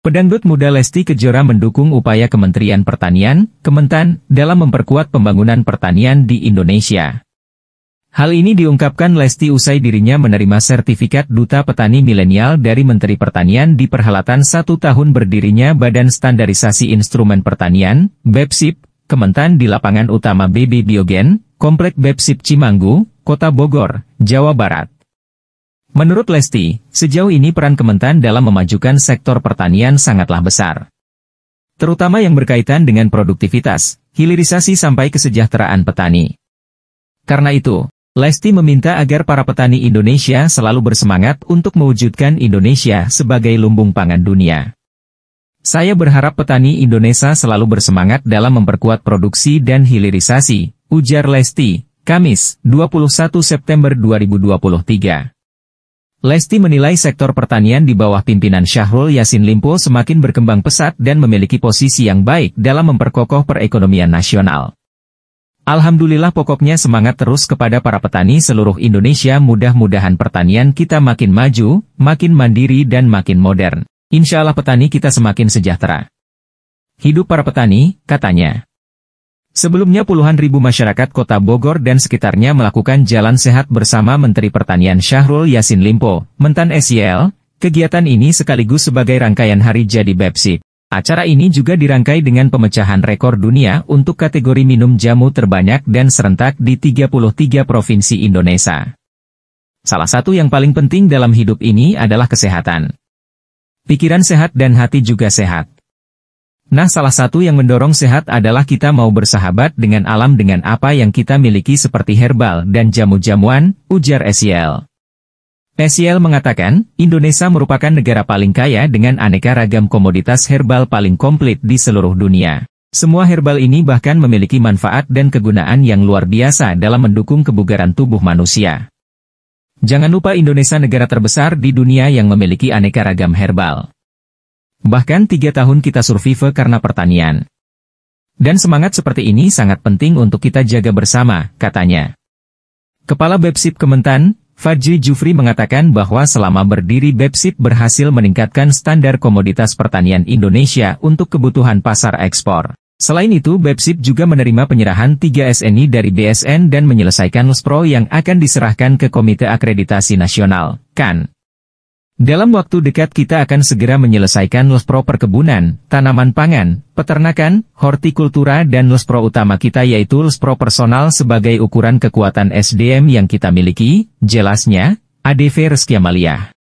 Pedangdut muda Lesti Kejora mendukung upaya Kementerian Pertanian, Kementan, dalam memperkuat pembangunan pertanian di Indonesia. Hal ini diungkapkan Lesti usai dirinya menerima sertifikat Duta Petani Milenial dari Menteri Pertanian di perhelatan satu tahun berdirinya Badan Standarisasi Instrumen Pertanian, BEPSIP, Kementan di lapangan utama BB Biogen, Komplek BEPSIP Cimanggu, Kota Bogor, Jawa Barat. Menurut Lesti, sejauh ini peran Kementan dalam memajukan sektor pertanian sangatlah besar. Terutama yang berkaitan dengan produktivitas, hilirisasi sampai kesejahteraan petani. Karena itu, Lesti meminta agar para petani Indonesia selalu bersemangat untuk mewujudkan Indonesia sebagai lumbung pangan dunia. Saya berharap petani Indonesia selalu bersemangat dalam memperkuat produksi dan hilirisasi, ujar Lesti, Kamis, 21 September 2023. Lesti menilai sektor pertanian di bawah pimpinan Syahrul Yasin Limpo semakin berkembang pesat dan memiliki posisi yang baik dalam memperkokoh perekonomian nasional. Alhamdulillah pokoknya semangat terus kepada para petani seluruh Indonesia mudah-mudahan pertanian kita makin maju, makin mandiri dan makin modern. Insya Allah petani kita semakin sejahtera. Hidup para petani, katanya. Sebelumnya puluhan ribu masyarakat kota Bogor dan sekitarnya melakukan jalan sehat bersama Menteri Pertanian Syahrul Yasin Limpo, Mentan SEL. kegiatan ini sekaligus sebagai rangkaian hari jadi Bepsi. Acara ini juga dirangkai dengan pemecahan rekor dunia untuk kategori minum jamu terbanyak dan serentak di 33 provinsi Indonesia. Salah satu yang paling penting dalam hidup ini adalah kesehatan. Pikiran sehat dan hati juga sehat. Nah salah satu yang mendorong sehat adalah kita mau bersahabat dengan alam dengan apa yang kita miliki seperti herbal dan jamu-jamuan, ujar Esiel. Esiel mengatakan, Indonesia merupakan negara paling kaya dengan aneka ragam komoditas herbal paling komplit di seluruh dunia. Semua herbal ini bahkan memiliki manfaat dan kegunaan yang luar biasa dalam mendukung kebugaran tubuh manusia. Jangan lupa Indonesia negara terbesar di dunia yang memiliki aneka ragam herbal. Bahkan tiga tahun kita survive karena pertanian. Dan semangat seperti ini sangat penting untuk kita jaga bersama, katanya. Kepala Bepsip Kementan, Fadji Jufri mengatakan bahwa selama berdiri Bepsip berhasil meningkatkan standar komoditas pertanian Indonesia untuk kebutuhan pasar ekspor. Selain itu, Bepsip juga menerima penyerahan 3 SNI dari BSN dan menyelesaikan LSPRO yang akan diserahkan ke Komite Akreditasi Nasional, KAN. Dalam waktu dekat kita akan segera menyelesaikan lespro perkebunan, tanaman pangan, peternakan, hortikultura dan lespro utama kita yaitu lespro personal sebagai ukuran kekuatan SDM yang kita miliki, jelasnya, ADV Reskiamalia.